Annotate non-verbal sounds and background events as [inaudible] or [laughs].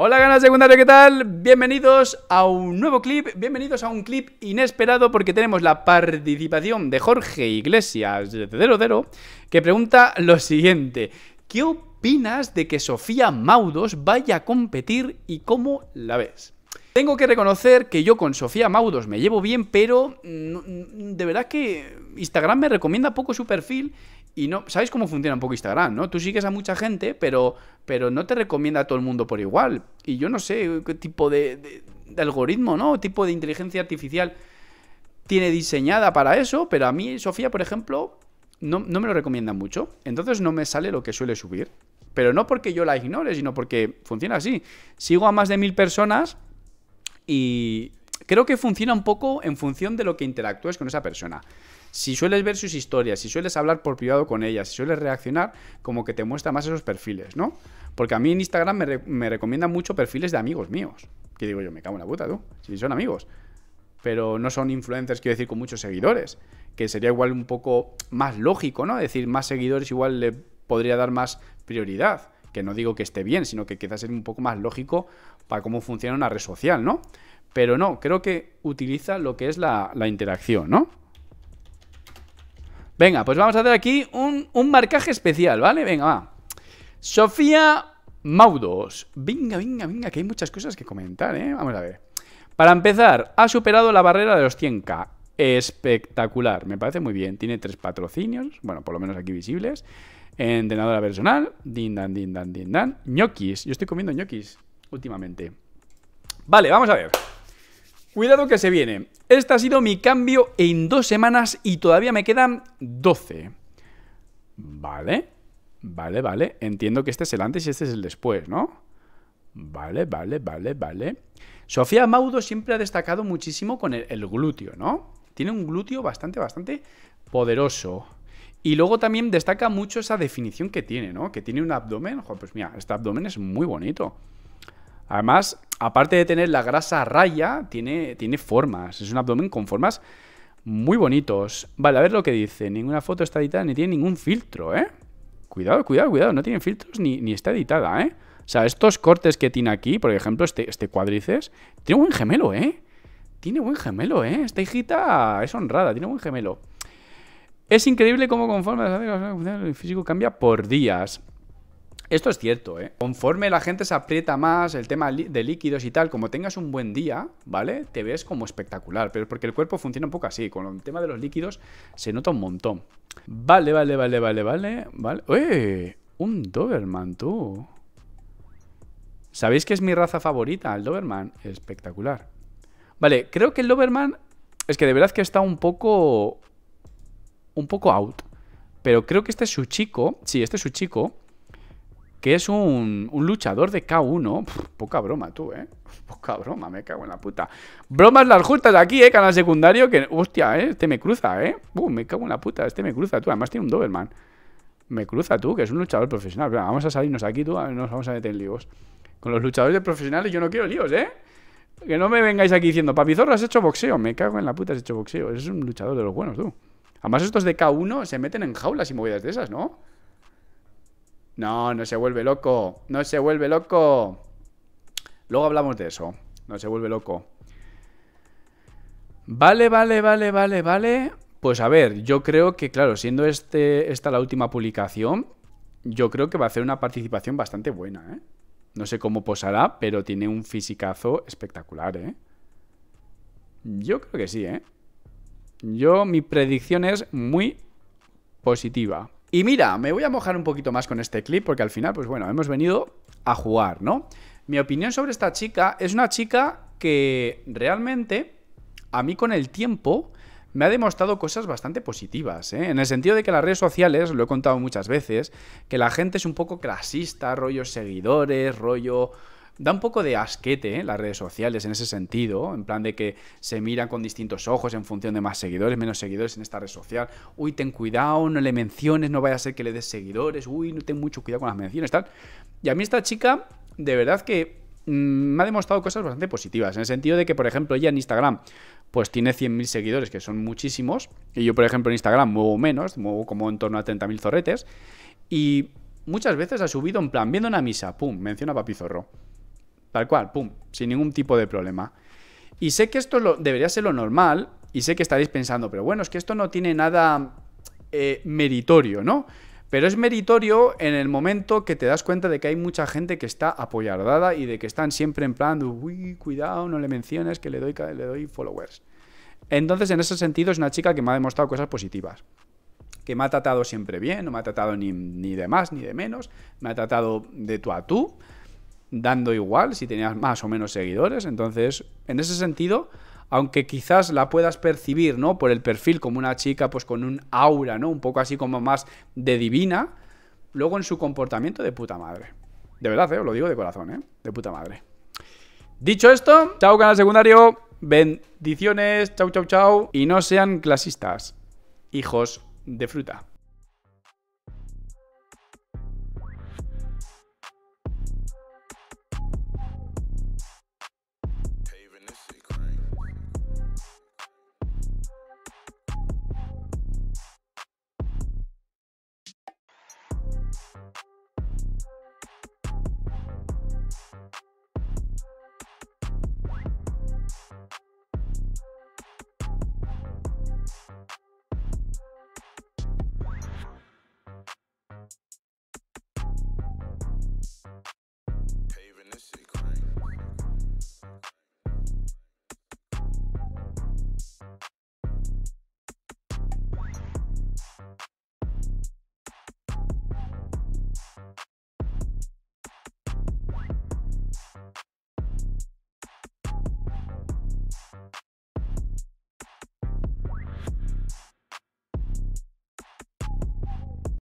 Hola ganas secundario, ¿qué tal? Bienvenidos a un nuevo clip, bienvenidos a un clip inesperado porque tenemos la participación de Jorge Iglesias de 00 que pregunta lo siguiente, ¿qué opinas de que Sofía Maudos vaya a competir y cómo la ves? Tengo que reconocer que yo con Sofía Maudos me llevo bien, pero mm, de verdad que Instagram me recomienda poco su perfil y no, ¿sabéis cómo funciona un poco Instagram, no? Tú sigues a mucha gente, pero, pero no te recomienda a todo el mundo por igual. Y yo no sé qué tipo de, algoritmo, ¿no? Tipo de inteligencia artificial tiene diseñada para eso, pero a mí, Sofía, por ejemplo, no, no, me lo recomienda mucho. Entonces no me sale lo que suele subir. Pero no porque yo la ignore, sino porque funciona así. Sigo a más de mil personas y creo que funciona un poco en función de lo que interactúes con esa persona. Si sueles ver sus historias, si sueles hablar por privado con ellas, si sueles reaccionar, como que te muestra más esos perfiles, ¿no? Porque a mí en Instagram me, recomiendan mucho perfiles de amigos míos. Que digo yo, me cago en la puta, tú. Si son amigos. Pero no son influencers, quiero decir, con muchos seguidores. Que sería igual un poco más lógico, ¿no? decir, más seguidores igual le podría dar más prioridad. Que no digo que esté bien, sino que quizás es un poco más lógico para cómo funciona una red social, ¿no? Pero no, creo que utiliza lo que es la interacción, ¿no? Venga, pues vamos a hacer aquí un, marcaje especial, ¿vale? Venga, va. Sofía Maudos. Venga, venga, venga, que hay muchas cosas que comentar, ¿eh? Vamos a ver. Para empezar, ha superado la barrera de los 100k. Espectacular, me parece muy bien. Tiene tres patrocinios, bueno, por lo menos aquí visibles. Entrenadora personal, din dan, din dan, din dan. Ñoquis, yo estoy comiendo ñoquis últimamente. Vale, vamos a ver. Cuidado que se viene. Este ha sido mi cambio en dos semanas y todavía me quedan 12. Vale, vale, vale. Entiendo que este es el antes y este es el después, ¿no? Vale, vale, vale, vale. Sofía Maudo siempre ha destacado muchísimo con el, glúteo, ¿no? Tiene un glúteo bastante, bastante poderoso. Y luego también destaca mucho esa definición que tiene, ¿no? Que tiene un abdomen. pues mira, este abdomen es muy bonito. Además, aparte de tener la grasa raya, tiene, tiene formas. Es un abdomen con formas muy bonitos. Vale, a ver lo que dice. Ninguna foto está editada ni tiene ningún filtro, ¿eh? Cuidado, cuidado, cuidado. No tiene filtros ni, está editada, ¿eh? O sea, estos cortes que tiene aquí, por ejemplo, este, este cuádriceps, tiene buen gemelo, ¿eh? Tiene buen gemelo, ¿eh? Esta hijita es honrada, tiene buen gemelo. Es increíble cómo conforme el físico cambia por días. Esto es cierto, ¿eh? Conforme la gente se aprieta más, el tema de líquidos y tal, como tengas un buen día, ¿vale? Te ves como espectacular, pero es porque el cuerpo funciona un poco así, con el tema de los líquidos se nota un montón. Vale, vale, vale, vale, vale, vale. ¡Uy! Un Doberman, tú. ¿Sabéis que es mi raza favorita? El Doberman. Espectacular. Vale, creo que el Doberman es que de verdad que está un poco... Un poco out. Pero creo que este es su chico. Sí, este es su chico que es un, luchador de K1. poca broma, tú, ¿eh? [laughs] Poca broma, me cago en la puta. Bromas las justas aquí, ¿eh? Canal secundario que... Hostia, ¿eh? Este me cruza, ¿eh? me cago en la puta, este me cruza, tú. Además tiene un Doberman. Me cruza, tú, que es un luchador profesional. Vamos a salirnos aquí, tú, nos vamos a meter en líos. Con los luchadores de profesionales yo no quiero líos, ¿eh? Que no me vengáis aquí diciendo, papizorro, has hecho boxeo. Me cago en la puta, has hecho boxeo. es un luchador de los buenos, tú. Además estos de K1 se meten en jaulas y movidas de esas, ¿no? No, no se vuelve loco. No se vuelve loco. Luego hablamos de eso. No se vuelve loco. Vale, vale, vale, vale, vale. Pues a ver, yo creo que, claro, siendo este, esta la última publicación, yo creo que va a hacer una participación bastante buena, ¿eh? No sé cómo posará, pero tiene un fisicazo espectacular, ¿eh? Yo creo que sí, ¿eh? Yo, mi predicción es muy positiva. Y mira, me voy a mojar un poquito más con este clip porque al final, pues bueno, hemos venido a jugar, ¿no? Mi opinión sobre esta chica es una chica que realmente a mí con el tiempo me ha demostrado cosas bastante positivas, ¿eh? en el sentido de que las redes sociales, lo he contado muchas veces, que la gente es un poco clasista, rollo seguidores, rollo Da un poco de asquete ¿eh? las redes sociales en ese sentido, en plan de que se miran con distintos ojos en función de más seguidores, menos seguidores en esta red social. Uy, ten cuidado, no le menciones, no vaya a ser que le des seguidores. Uy, no ten mucho cuidado con las menciones, tal. Y a mí esta chica, de verdad que mm, me ha demostrado cosas bastante positivas, en el sentido de que, por ejemplo, ella en Instagram, pues tiene 100.000 seguidores, que son muchísimos, y yo, por ejemplo, en Instagram muevo menos, muevo como en torno a 30.000 zorretes, y muchas veces ha subido en plan, viendo una misa, pum, menciona a Papi Zorro. Tal cual, pum, sin ningún tipo de problema. Y sé que esto debería ser lo normal, y sé que estaréis pensando, pero bueno, es que esto no tiene nada eh, meritorio, ¿no? Pero es meritorio en el momento que te das cuenta de que hay mucha gente que está apoyardada y de que están siempre en plan, uy, cuidado, no le menciones que le doy, le doy followers. Entonces, en ese sentido, es una chica que me ha demostrado cosas positivas. Que me ha tratado siempre bien, no me ha tratado ni, ni de más ni de menos, me ha tratado de tú a tú dando igual si tenías más o menos seguidores. Entonces, en ese sentido, aunque quizás la puedas percibir, ¿no? Por el perfil como una chica, pues con un aura, ¿no? Un poco así como más de divina, luego en su comportamiento de puta madre. De verdad, ¿eh? lo digo de corazón, ¿eh? De puta madre. Dicho esto, chao canal secundario, bendiciones, chao, chao, chao, y no sean clasistas, hijos de fruta.